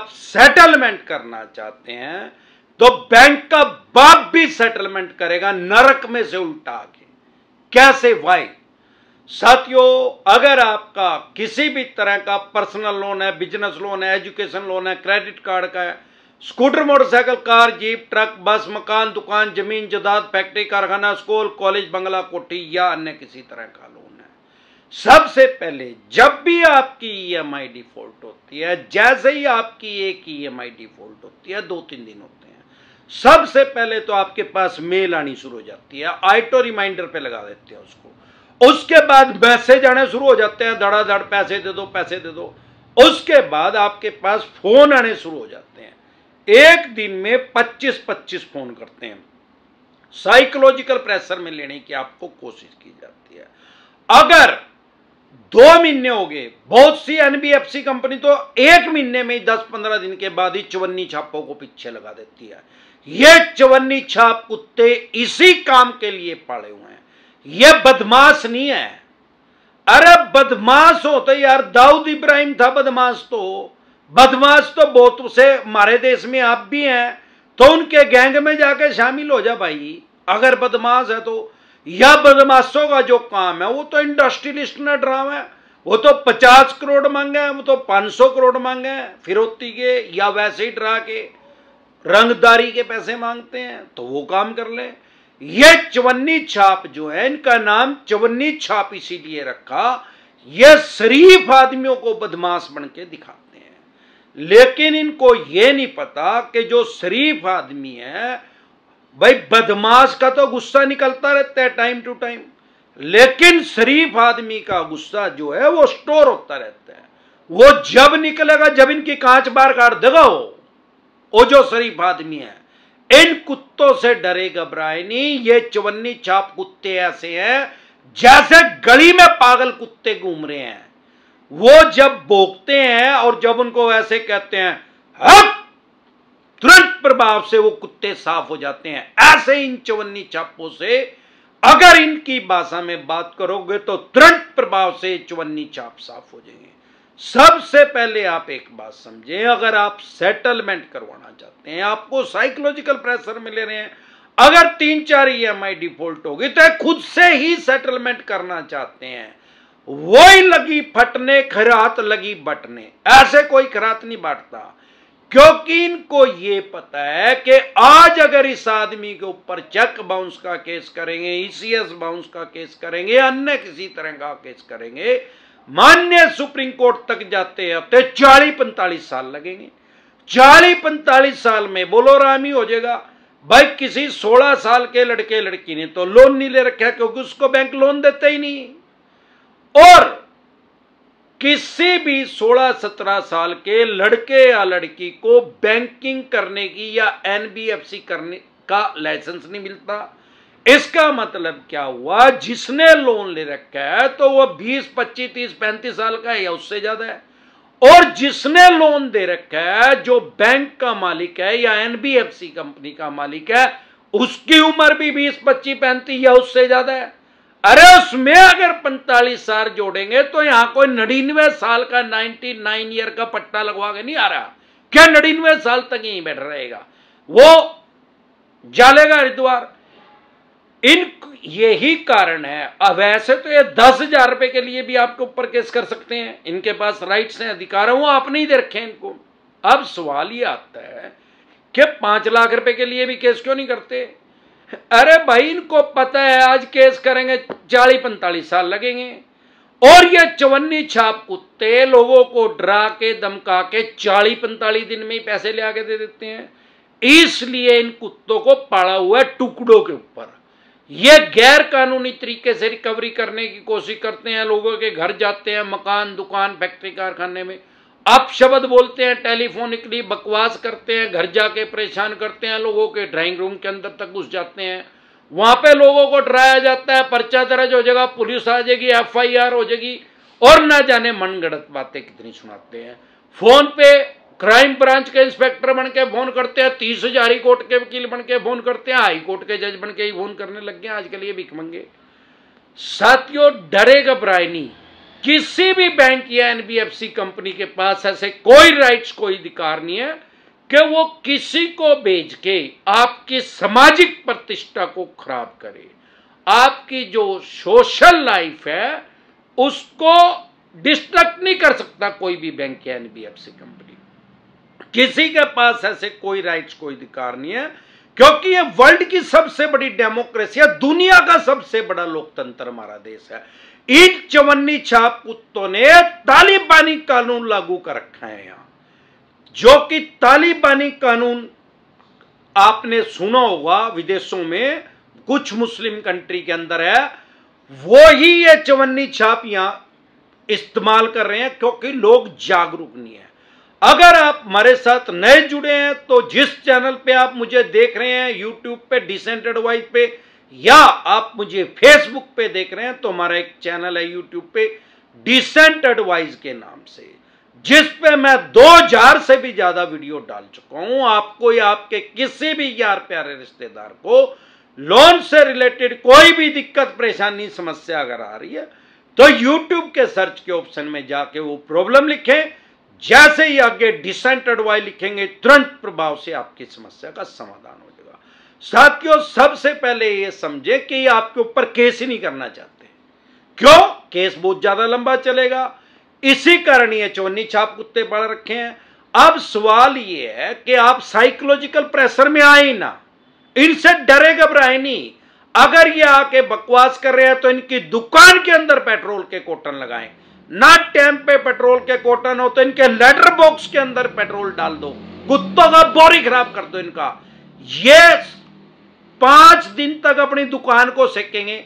आप सेटलमेंट करना चाहते हैं तो बैंक का बाप भी सेटलमेंट करेगा नरक में से उल्टा आगे कैसे वाई साथियों अगर आपका किसी भी तरह का पर्सनल लोन है बिजनेस लोन है एजुकेशन लोन है क्रेडिट कार्ड का है scooter motorcycle car jeep truck bus मकान दुकान जमीन जदाद फैक्ट्री कारखाना स्कूल कॉलेज बंगला कोठी या अन्य किसी तरह का लोन सबसे पहले जब भी आपकी आई e डिफॉल्ट होती है जैसे ही आपकी एक आई e डिफॉल्ट होती है दो तीन दिन होते हैं सबसे पहले तो आपके पास मेल आनी शुरू हो जाती है आइटो तो रिमाइंडर पे लगा देते हैं उसको उसके बाद मैसेज आने शुरू हो जाते हैं धड़ाधड़ पैसे दे दो पैसे दे दो उसके बाद आपके पास फोन आने शुरू हो जाते हैं एक दिन में पच्चीस पच्चीस फोन करते हैं साइकोलॉजिकल प्रेशर में लेने की आपको कोशिश की जाती है अगर दो महीने हो गए बहुत सी एनबीएफसी कंपनी तो एक महीने में ही दस पंद्रह दिन के बाद ही चवन्नी छापों को पीछे लगा देती है ये चवन्नी छाप कुत्ते इसी काम के लिए पाले हुए हैं ये बदमाश नहीं है अरे बदमाश हो तो यार दाऊद इब्राहिम था बदमाश तो बदमाश तो बहुत से हमारे देश में आप भी हैं तो उनके गैंग में जाके शामिल हो जा भाई अगर बदमाश है तो या बदमाशों का जो काम है वो तो इंडस्ट्रियलिस्ट ने ड्रामा है वो तो पचास करोड़ मांगे हैं वो तो पांच सौ करोड़ मांगे हैं फिरौती के या वैसे ही ड्रा के रंगदारी के पैसे मांगते हैं तो वो काम कर ले ये चवन्नी छाप जो है इनका नाम चवन्नी छाप इसीलिए रखा ये शरीफ आदमियों को बदमाश बन के दिखाते हैं लेकिन इनको ये नहीं पता कि जो शरीफ आदमी है भाई बदमाश का तो गुस्सा निकलता रहता है टाइम टू टाइम लेकिन शरीफ आदमी का गुस्सा जो है वो स्टोर होता रहता है वो जब निकलेगा जब इनकी कांच बार काट देगा वो वो जो शरीफ आदमी है इन कुत्तों से डरे घबराए नहीं ये चवन्नी छाप कुत्ते ऐसे हैं जैसे गली में पागल कुत्ते घूम रहे हैं वो जब भोगते हैं और जब उनको ऐसे कहते हैं हक प्रभाव से वो कुत्ते साफ हो जाते हैं ऐसे इन चवन्नी छापों से अगर इनकी भाषा में बात करोगे तो तुरंत प्रभाव से चवन्नी छाप साफ हो जाएंगे सबसे पहले आप एक बात समझे अगर आप सेटलमेंट करवाना चाहते हैं आपको साइकोलॉजिकल प्रेशर में ले रहे हैं अगर तीन चार आई डिफॉल्ट होगी तो खुद से ही सेटलमेंट करना चाहते हैं वही लगी फटने खरात लगी बटने ऐसे कोई खरात नहीं बांटता क्योंकि इनको ये पता है कि आज अगर इस आदमी के ऊपर चेक बाउंस का केस करेंगे ईसीएस e बाउंस का केस करेंगे अन्य किसी तरह का केस करेंगे मान्य सुप्रीम कोर्ट तक जाते हफ्ते चालीस पैंतालीस साल लगेंगे चालीस पैंतालीस साल में बोलो रामी ही हो जाएगा भाई किसी सोलह साल के लड़के लड़की ने तो लोन नहीं ले रखा क्योंकि उसको बैंक लोन देते ही नहीं और किसी भी 16-17 साल के लड़के या लड़की को बैंकिंग करने की या एनबीएफसी करने का लाइसेंस नहीं मिलता इसका मतलब क्या हुआ जिसने लोन ले रखा है तो वह 20, 25, 30, 35 साल का है या उससे ज्यादा है और जिसने लोन दे रखा है जो बैंक का मालिक है या एनबीएफसी कंपनी का मालिक है उसकी उम्र भी 20, 25, 35 या उससे ज्यादा है अरे उसमें अगर 45 साल जोड़ेंगे तो यहां कोई नड़िनवे साल का 99 ईयर का पट्टा लगवा के नहीं आ रहा क्या नड़िनवे साल तक यहीं बैठ रहेगा वो जालेगा हरिद्वार इन यही कारण है वैसे तो ये दस हजार रुपए के लिए भी आपके ऊपर केस कर सकते हैं इनके पास राइट्स हैं अधिकार हैं वो आप नहीं दे रखे इनको अब सवाल ये आता है कि पांच लाख रुपए के लिए भी केस क्यों नहीं करते अरे भाई इनको पता है आज केस करेंगे चालीस पैंतालीस साल लगेंगे और ये चवन्नी छाप कुत्ते लोगों को डरा के दमका के चालीस पैंतालीस दिन में ही पैसे ले आके दे देते हैं इसलिए इन कुत्तों को पाला हुआ है टुकड़ों के ऊपर ये गैर कानूनी तरीके से रिकवरी करने की कोशिश करते हैं लोगों के घर जाते हैं मकान दुकान फैक्ट्री कारखाने में आप शब्द बोलते हैं टेलीफोनिकली बकवास करते हैं घर जाके परेशान करते हैं लोगों के ड्राइंग रूम के अंदर तक घुस जाते हैं वहां पे लोगों को डराया जाता है पर्चा दर्ज हो जाएगा पुलिस आ जाएगी एफआईआर हो जाएगी और ना जाने मनगढ़ंत बातें कितनी सुनाते हैं फोन पे क्राइम ब्रांच के इंस्पेक्टर बन के फोन करते हैं तीस हजार कोर्ट के वकील बन के फोन करते हैं हाई कोर्ट के जज बन के ही फोन करने लग गए आजकल ये भिख मंगे साथियों डरे घबराए नहीं किसी भी बैंक या एनबीएफसी कंपनी के पास ऐसे कोई राइट्स कोई अधिकार नहीं है कि वो किसी को बेच के आपकी सामाजिक प्रतिष्ठा को खराब करे आपकी जो सोशल लाइफ है उसको डिस्ट्रक्ट नहीं कर सकता कोई भी बैंक या एनबीएफसी कंपनी किसी के पास ऐसे कोई राइट्स कोई अधिकार नहीं है क्योंकि ये वर्ल्ड की सबसे बड़ी डेमोक्रेसी है दुनिया का सबसे बड़ा लोकतंत्र हमारा देश है इन चवन्नी छाप कुत्तों ने तालिबानी कानून लागू कर रखा है यहां जो कि तालिबानी कानून आपने सुना होगा विदेशों में कुछ मुस्लिम कंट्री के अंदर है वो ही ये चवन्नी छाप यहां इस्तेमाल कर रहे हैं क्योंकि लोग जागरूक नहीं है अगर आप हमारे साथ नए जुड़े हैं तो जिस चैनल पे आप मुझे देख रहे हैं यूट्यूब पे डिसेंट एडवाइज पे या आप मुझे फेसबुक पे देख रहे हैं तो हमारा एक चैनल है यूट्यूब पे डिसेंट एडवाइस के नाम से जिस पे मैं दो हजार से भी ज्यादा वीडियो डाल चुका हूं आपको या आपके किसी भी यार प्यारे रिश्तेदार को लोन से रिलेटेड कोई भी दिक्कत परेशानी समस्या अगर आ रही है तो यूट्यूब के सर्च के ऑप्शन में जाके वो प्रॉब्लम लिखे जैसे ही आगे डिसेंट एडवाइस लिखेंगे तुरंत प्रभाव से आपकी समस्या का समाधान हो साथियों सबसे पहले ये समझे कि ये आपके ऊपर केस ही नहीं करना चाहते क्यों केस बहुत ज्यादा लंबा चलेगा इसी कारण ये चोनी छाप कुत्ते पड़ रखे हैं अब सवाल ये है कि आप साइकोलॉजिकल प्रेशर में आए ना इनसे डरे घबराए नहीं अगर ये आके बकवास कर रहे हैं तो इनकी दुकान के अंदर पेट्रोल के कोटन लगाए ना टैम पे पेट्रोल के कोटन हो तो इनके लेटर बॉक्स के अंदर पेट्रोल डाल दो कुत्तों का बोरी खराब कर दो इनका ये पांच दिन तक अपनी दुकान को सेकेंगे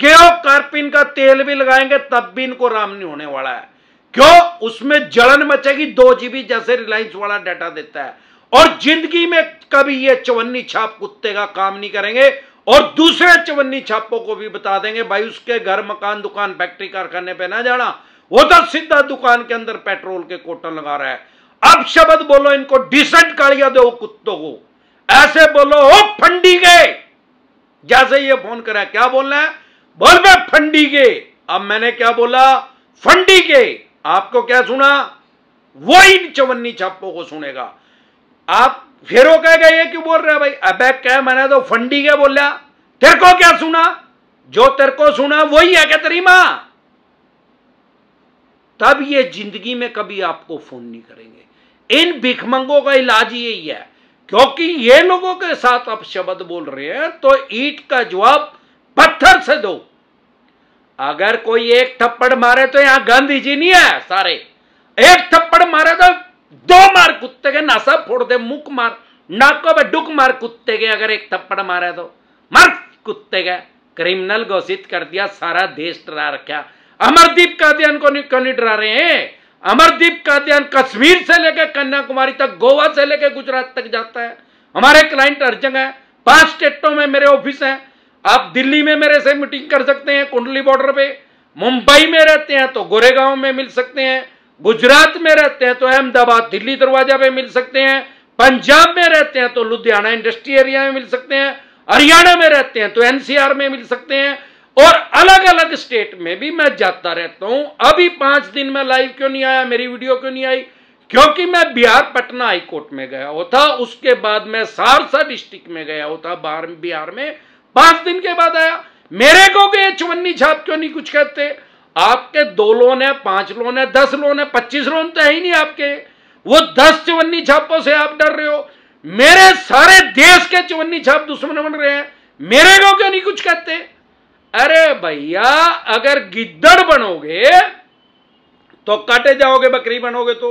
क्यों कार्पिन का तेल भी लगाएंगे तब भी इनको राम नहीं होने वाला है क्यों उसमें जलन मचेगी दो जीबी जैसे रिलायंस वाला डाटा देता है और जिंदगी में कभी ये चवन्नी छाप कुत्ते का काम नहीं करेंगे और दूसरे चवन्नी छापों को भी बता देंगे भाई उसके घर मकान दुकान फैक्ट्री कारखाने पे ना जाना वो तो सीधा दुकान के अंदर पेट्रोल के कोटन लगा रहा है अब शब्द बोलो इनको डिसेंट कालिया दो कुत्तों को ऐसे बोलो ओ फंडी गए जैसे ये फोन करें क्या बोलना है बोल मैं फंडी के अब मैंने क्या बोला फंडी के आपको क्या सुना वो इन चवन्नी छापों को सुनेगा आप फिर वो कह गए क्यों बोल रहे भाई अबे क्या मैंने तो फंडी के बोला तेरे को क्या सुना जो तेरे को सुना वही है क्या तेरी मां तब ये जिंदगी में कभी आपको फोन नहीं करेंगे इन भिखमंगों का इलाज यही है क्योंकि ये लोगों के साथ आप शब्द बोल रहे हैं तो ईट का जवाब पत्थर से दो अगर कोई एक थप्पड़ मारे तो यहां गांधी जी नहीं है सारे एक थप्पड़ मारे तो दो मार कुत्ते के नासा फोड़ दे मुख मार नाको पे डुक मार कुत्ते के अगर एक थप्पड़ मारे तो मार कुत्ते के क्रिमिनल घोषित कर दिया सारा देश डरा रखा अमरदीप का दिया इनको क्यों नहीं डरा रहे हैं अमरदीप का अध्ययन कश्मीर से लेकर कन्याकुमारी तक गोवा से लेकर गुजरात तक जाता है हमारे क्लाइंट हर जगह है पांच स्टेटों में मेरे ऑफिस हैं आप दिल्ली में मेरे से मीटिंग कर सकते हैं कुंडली बॉर्डर पे मुंबई में रहते हैं तो गोरेगांव में मिल सकते हैं गुजरात में रहते हैं तो अहमदाबाद दिल्ली दरवाजा पे मिल सकते हैं पंजाब में रहते हैं तो लुधियाना इंडस्ट्री एरिया में मिल सकते हैं हरियाणा में रहते हैं तो एनसीआर में मिल सकते हैं और अलग अलग स्टेट में भी मैं जाता रहता हूं अभी पांच दिन में लाइव क्यों नहीं आया मेरी वीडियो क्यों नहीं आई क्योंकि मैं बिहार पटना हाईकोर्ट में गया होता उसके बाद मैं सहरसा डिस्ट्रिक्ट में गया होता बाहर बिहार में पांच दिन के बाद आया मेरे को गए चुवन्नी छाप क्यों नहीं कुछ कहते आपके दो लोन है पांच लोन है दस लोन है पच्चीस लोन तो है ही नहीं आपके वो दस चुवन्नी छापों से आप डर रहे हो मेरे सारे देश के चुवन्नी छाप दुश्मन बन रहे हैं मेरे को क्यों नहीं कुछ कहते अरे भैया अगर गिद्दड़ बनोगे तो काटे जाओगे बकरी बनोगे तो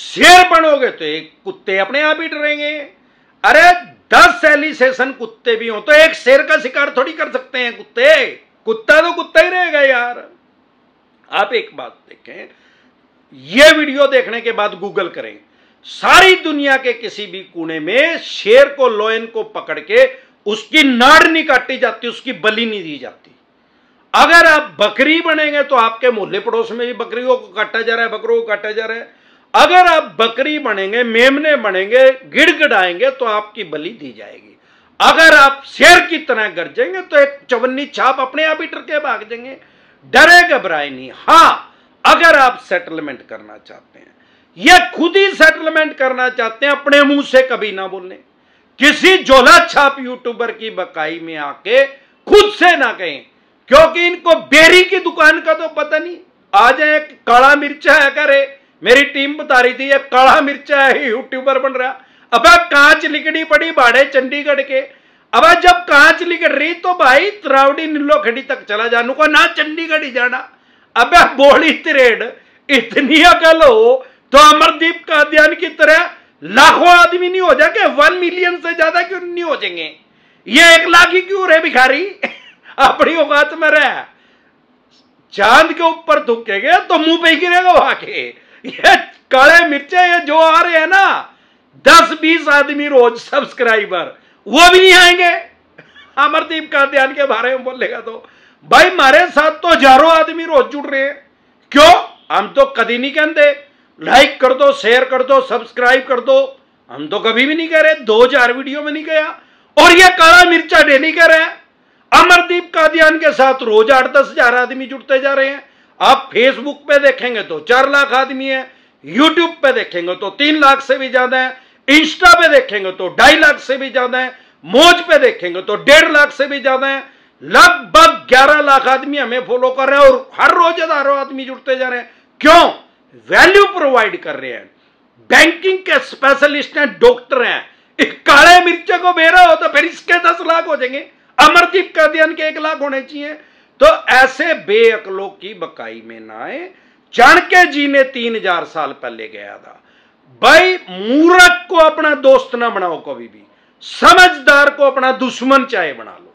शेर बनोगे तो एक कुत्ते अपने आप ही डरेंगे अरे दस एलिसेशन कुत्ते भी हो तो एक शेर का शिकार थोड़ी कर सकते हैं कुत्ते कुत्ता तो कुत्ता ही रहेगा यार आप एक बात देखें यह वीडियो देखने के बाद गूगल करें सारी दुनिया के किसी भी कोने में शेर को लोयन को पकड़ के उसकी नाड़ नहीं काटी जाती उसकी बलि नहीं दी जाती अगर आप बकरी बनेंगे तो आपके मोहल्ले पड़ोस में भी बकरियों को काटा जा रहा है बकरों को काटा जा रहा है अगर आप बकरी बनेंगे मेमने बनेंगे गिड़गिड़ाएंगे तो आपकी बलि दी जाएगी अगर आप शेर की तरह गरजेंगे तो एक चवन्नी छाप अपने आप ही टरके भाग जाएंगे डरे घबराए नहीं हां अगर आप सेटलमेंट करना चाहते हैं या खुद ही सेटलमेंट करना चाहते हैं अपने मुंह से कभी ना बोलें किसी झोला छाप यूट्यूबर की बकाई में आके खुद से ना कहें क्योंकि इनको बेरी की दुकान का तो पता नहीं आ जाए काला मिर्चा है करे मेरी टीम बता रही थी ये काला मिर्चा है यूट्यूबर बन रहा अब कांच लिकड़ी पड़ी बाड़े चंडीगढ़ के अब जब कांच लिकड़ रही तो भाई त्रावड़ी नीलो खड़ी तक चला जानू को ना चंडीगढ़ ही जाना अब बोली त्रेड इतनी अकल हो तो अमरदीप ध्यान की तरह लाखों आदमी नहीं हो जाएंगे वन मिलियन से ज्यादा क्यों नहीं हो जाएंगे ये एक लाख ही क्यों रहे भिखारी अपनी औकात में रह चांद के ऊपर गए तो मुंह पे गिरेगा वहां के ये काले मिर्चे ये जो आ रहे हैं ना दस बीस आदमी रोज सब्सक्राइबर वो भी नहीं आएंगे अमरदीप कादयान के बारे में बोलेगा तो भाई मारे साथ तो हजारों आदमी रोज जुड़ रहे हैं क्यों हम तो कदी नहीं कहते लाइक कर दो शेयर कर दो सब्सक्राइब कर दो हम तो कभी भी नहीं कह रहे दो हजार वीडियो में नहीं गया और ये काला मिर्चा डेली कह रहे हैं अमरदीप कादियान के साथ रोज आठ दस हजार आदमी जुटते जा रहे हैं आप फेसबुक पे देखेंगे तो चार लाख आदमी है यूट्यूब पे देखेंगे तो तीन लाख से भी ज्यादा है इंस्टा पे देखेंगे तो ढाई लाख से भी ज्यादा है मोज पे देखेंगे तो डेढ़ लाख से भी ज्यादा है लगभग ग्यारह लाख आदमी हमें फॉलो कर रहे हैं और हर रोज हजारों आदमी जुड़ते जा रहे हैं क्यों वैल्यू प्रोवाइड कर रहे हैं बैंकिंग के स्पेशलिस्ट हैं डॉक्टर हैं एक काले मिर्चे को बेरा हो तो फिर इसके दस लाख हो जाएंगे अमरदीप कादियान के एक लाख होने चाहिए तो ऐसे बेअकलों की बकाई में ना आए चाणक्य जी ने तीन हजार साल पहले गया था भाई मूर्ख को अपना दोस्त ना बनाओ कभी भी समझदार को अपना दुश्मन चाहे बना लो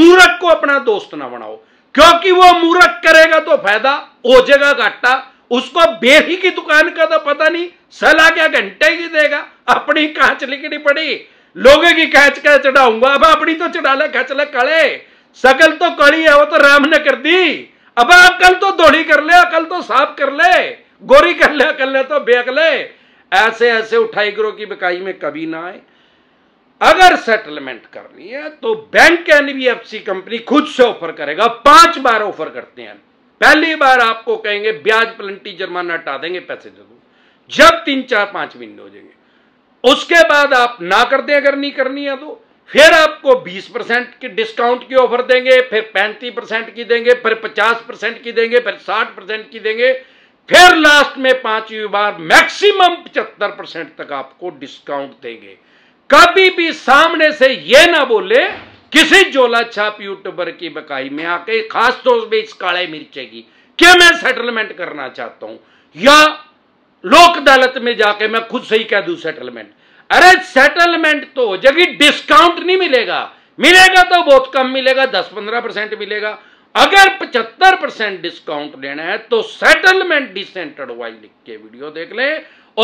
मूर्ख को अपना दोस्त ना बनाओ क्योंकि वो मूर्ख करेगा तो फायदा हो जाएगा घाटा उसको बेरी की दुकान का तो पता नहीं सलाह क्या घंटे की देगा अपनी कांच लिखनी पड़ी लोगों की कांच क्या चढ़ाऊंगा अब अपनी तो चढ़ा ले खच ले कड़े सकल तो कड़ी है वो तो राम ने कर दी अब कल तो दोड़ी कर ले कल तो साफ कर ले गोरी कर ले कल ले तो बेक ले ऐसे ऐसे उठाई ग्रो की बिकाई में कभी ना आए अगर सेटलमेंट करनी है तो बैंक एनबीएफसी कंपनी खुद से ऑफर करेगा पांच बार ऑफर करते हैं पहली बार आपको कहेंगे ब्याज पलंटी जुर्माना हटा देंगे पैसे दे जब तीन चार पांच महीने हो जाएंगे उसके बाद आप ना कर दें अगर नहीं करनी है तो फिर आपको 20 परसेंट के डिस्काउंट की ऑफर देंगे फिर 35 परसेंट की देंगे फिर 50 परसेंट की देंगे फिर 60 परसेंट की देंगे फिर लास्ट में पांचवी बार मैक्सिमम 75 परसेंट तक आपको डिस्काउंट देंगे कभी भी सामने से यह ना बोले किसी जोला छाप यूट्यूबर की बकाई में आके खास तौर पर इस काले मिर्चे की क्या मैं सेटलमेंट करना चाहता हूं या लोक अदालत में जाके मैं खुद से ही कह दू सेटलमेंट अरे सेटलमेंट तो जबकि डिस्काउंट नहीं मिलेगा मिलेगा तो बहुत कम मिलेगा दस पंद्रह परसेंट मिलेगा अगर पचहत्तर परसेंट डिस्काउंट लेना है तो सेटलमेंट डिसेंटेड वाई लिख के वीडियो देख ले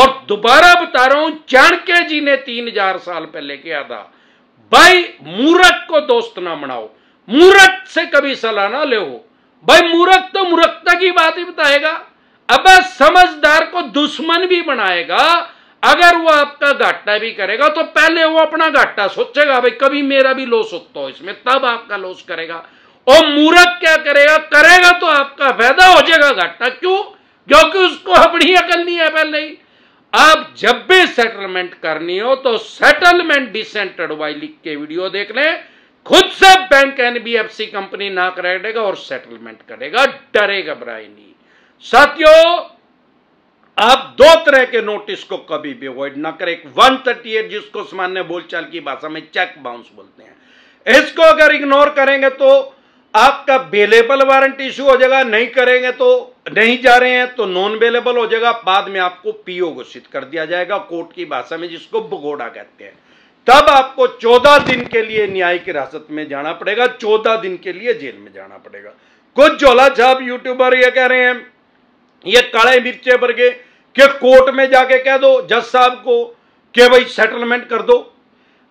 और दोबारा बता रहा हूं चाणक्य जी ने तीन हजार साल पहले किया था भाई मूरख को दोस्त ना बनाओ मूर्ख से कभी सलाह ना ले हो भाई मूरख तो मूर्खता की बात ही बताएगा अब समझदार को दुश्मन भी बनाएगा अगर वो आपका घाटा भी करेगा तो पहले वो अपना घाटा सोचेगा भाई कभी मेरा भी लॉस होता हो इसमें तब आपका लॉस करेगा और मूरख क्या करेगा करेगा तो आपका फायदा हो जाएगा घाटा क्यों क्योंकि उसको अपनी अकल नहीं है पहले ही अब जब भी सेटलमेंट करनी हो तो सेटलमेंट डिसेंटेड वाई लिख के वीडियो देख लें खुद से बैंक एनबीएफसी कंपनी ना करेगा और सेटलमेंट करेगा डरेगा घबराए नहीं साथियों आप दो तरह के नोटिस को कभी भी अवॉइड ना करें एक वन थर्टी एट जिसको सामान्य बोलचाल की भाषा में चेक बाउंस बोलते हैं इसको अगर इग्नोर करेंगे तो आपका बेलेबल वारंट इशू हो जाएगा नहीं करेंगे तो नहीं जा रहे हैं तो नॉन अवेलेबल हो जाएगा बाद में आपको पीओ घोषित कर दिया जाएगा कोर्ट की भाषा में जिसको भगोड़ा कहते हैं तब आपको चौदह दिन के लिए न्यायिक हिरासत में जाना पड़ेगा चौदह दिन के लिए जेल में जाना पड़ेगा कुछ झोला छाप यूट्यूबर ये कह रहे हैं ये काले मिर्चे वर्गे के कोर्ट में जाके कह दो जज साहब को कि भाई सेटलमेंट कर दो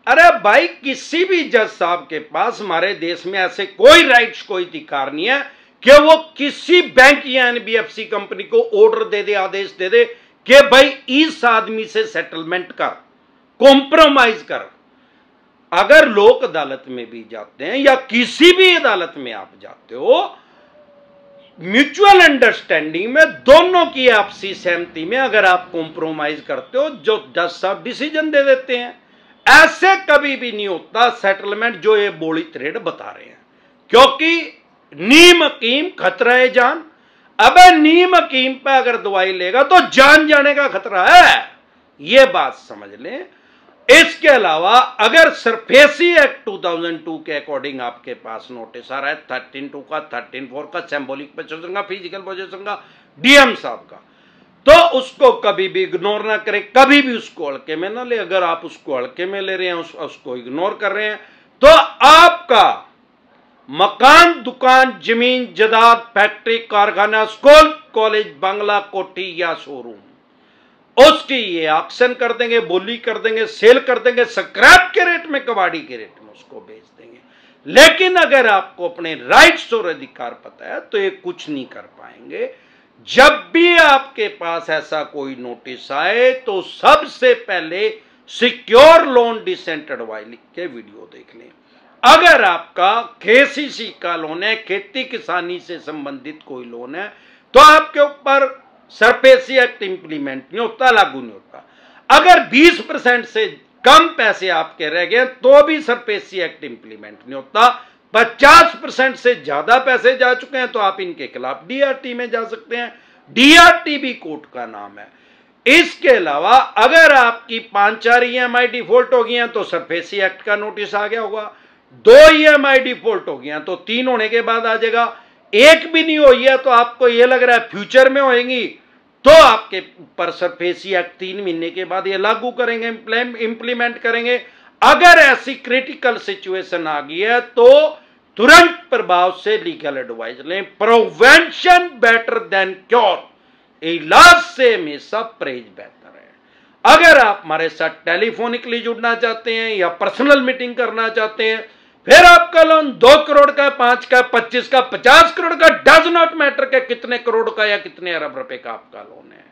अरे भाई किसी भी जज साहब के पास हमारे देश में ऐसे कोई राइट्स कोई अधिकार नहीं है कि वो किसी बैंक या एनबीएफसी कंपनी को ऑर्डर दे दे आदेश दे दे कि भाई इस आदमी से सेटलमेंट कर कॉम्प्रोमाइज कर अगर लोक अदालत में भी जाते हैं या किसी भी अदालत में आप जाते हो म्यूचुअल अंडरस्टैंडिंग में दोनों की आपसी सहमति में अगर आप कॉम्प्रोमाइज करते हो जो जज साहब डिसीजन दे देते हैं ऐसे कभी भी नहीं होता सेटलमेंट जो ये बोली त्रेड बता रहे हैं क्योंकि नीम अकीम खतरा है जान अब नीम अकीम पे अगर दवाई लेगा तो जान जाने का खतरा है ये बात समझ लें इसके अलावा अगर सरफेसी एक्ट 2002 के अकॉर्डिंग आपके पास नोटिस आ रहा है थर्टीन टू का थर्टीन फोर का सेम्बोलिक पोजिशन का फिजिकल पोजिशन का डीएम साहब का तो उसको कभी भी इग्नोर ना करें कभी भी उसको अड़के में ना ले अगर आप उसको अड़के में ले रहे हैं उस, उसको इग्नोर कर रहे हैं तो आपका मकान दुकान जमीन जदाद फैक्ट्री कारखाना स्कूल कॉलेज बंगला कोठी या शोरूम उसकी ये ऑक्शन कर देंगे बोली कर देंगे सेल कर देंगे स्क्रैप के रेट में कबाड़ी के रेट में उसको बेच देंगे लेकिन अगर आपको अपने राइट्स और अधिकार पता है तो ये कुछ नहीं कर पाएंगे जब भी आपके पास ऐसा कोई नोटिस आए तो सबसे पहले सिक्योर लोन डिसेंटेड वाई लिख के वीडियो देख लें अगर आपका केसीसी का लोन है खेती किसानी से संबंधित कोई लोन है तो आपके ऊपर सरपेसी एक्ट इंप्लीमेंट नहीं होता लागू नहीं होता अगर 20 परसेंट से कम पैसे आपके रह गए तो भी सरपेसी एक्ट इंप्लीमेंट नहीं होता पचास परसेंट से ज्यादा पैसे जा चुके हैं तो आप इनके खिलाफ डीआरटी में जा सकते हैं डीआरटी भी कोर्ट का नाम है इसके अलावा अगर आपकी पांच चार ईएमआई e डिफॉल्ट हो गई हैं तो सरफेसी एक्ट का नोटिस आ गया होगा दो ईएमआई e डिफॉल्ट हो गया तो तीन होने के बाद आ जाएगा एक भी नहीं हुई है तो आपको यह लग रहा है फ्यूचर में होएंगी तो आपके ऊपर सरफेसी एक्ट तीन महीने के बाद यह लागू करेंगे इंप्लीमेंट करेंगे अगर ऐसी क्रिटिकल सिचुएशन आ गई है तो तुरंत प्रभाव से लीगल एडवाइस लें प्रोवेंशन बेटर देन क्योर इलाज से हमेशा परहेज बेहतर है अगर आप हमारे साथ टेलीफोनिकली जुड़ना चाहते हैं या पर्सनल मीटिंग करना चाहते हैं फिर आपका लोन दो करोड़ का पांच का पच्चीस का पचास करोड़ का डज नॉट मैटर का कितने करोड़ का या कितने अरब रुपए का आपका लोन है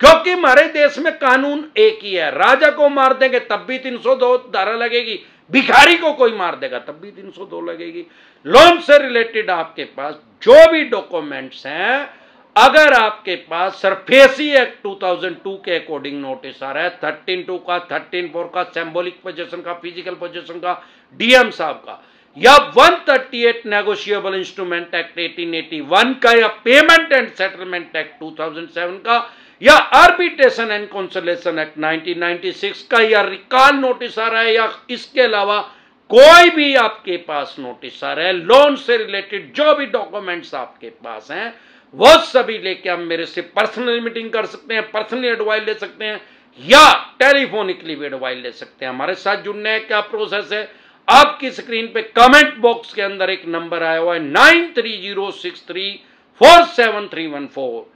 क्योंकि हमारे देश में कानून एक ही है राजा को मार देंगे तब भी 302 धारा लगेगी भिखारी को कोई मार देगा तब भी 302 लगेगी लोन से रिलेटेड आपके पास जो भी डॉक्यूमेंट्स हैं अगर आपके पास सरफेसी एक्ट 2002 के अकॉर्डिंग नोटिस आ रहा है थर्टीन टू का थर्टीन फोर का सिम्बोलिक पोजिशन का फिजिकल पोजिशन का डीएम साहब का या 138 नेगोशिएबल इंस्ट्रूमेंट एक्ट वन का या payment and settlement act seven का या आर्बिटेशन एंड कॉन्सलेशन एक्ट 1996 का या रिकॉल नोटिस आ रहा है या इसके अलावा कोई भी आपके पास नोटिस आ रहा है लोन से रिलेटेड जो भी डॉक्यूमेंट्स आपके पास हैं वो सभी लेके आप मेरे से पर्सनली मीटिंग कर सकते हैं पर्सनली एडवाइस ले सकते हैं या टेलीफोनिकली भी एडवाइस ले सकते हैं हमारे साथ जुड़ने का क्या प्रोसेस है आपकी स्क्रीन पे कमेंट बॉक्स के अंदर एक नंबर आया हुआ है nine three zero six three four seven three one four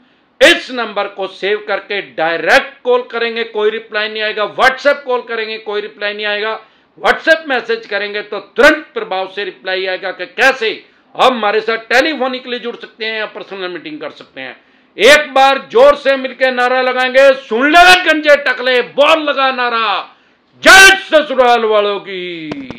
इस नंबर को सेव करके डायरेक्ट कॉल करेंगे कोई रिप्लाई नहीं आएगा व्हाट्सएप कॉल करेंगे कोई रिप्लाई नहीं आएगा व्हाट्सएप मैसेज करेंगे तो तुरंत प्रभाव से रिप्लाई आएगा कि कैसे हम हमारे साथ टेलीफोनिकली जुड़ सकते हैं या पर्सनल मीटिंग कर सकते हैं एक बार जोर से मिलकर नारा लगाएंगे सुन ले गंजे टकले बॉल लगा नारा जय ससुराल वालों की